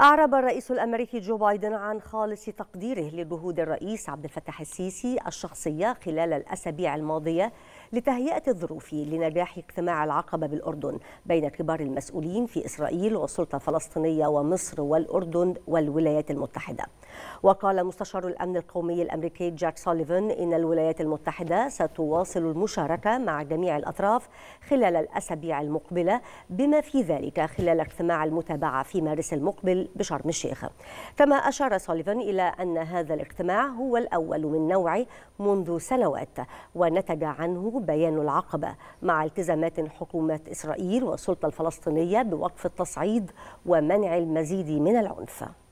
أعرب الرئيس الأمريكي جو بايدن عن خالص تقديره لجهود الرئيس عبد الفتاح السيسي الشخصية خلال الأسابيع الماضية لتهيئة الظروف لنجاح اجتماع العقبة بالأردن بين كبار المسؤولين في إسرائيل والسلطة الفلسطينية ومصر والأردن والولايات المتحدة وقال مستشار الأمن القومي الأمريكي جاك سوليفان إن الولايات المتحدة ستواصل المشاركة مع جميع الأطراف خلال الأسابيع المقبلة بما في ذلك خلال اجتماع المتابعة في مارس المقبل بشرم الشيخ كما أشار سوليفان إلى أن هذا الاجتماع هو الأول من نوعه منذ سنوات ونتج عنه بيان العقبة مع التزامات حكومة إسرائيل والسلطة الفلسطينية بوقف التصعيد ومنع المزيد من العنف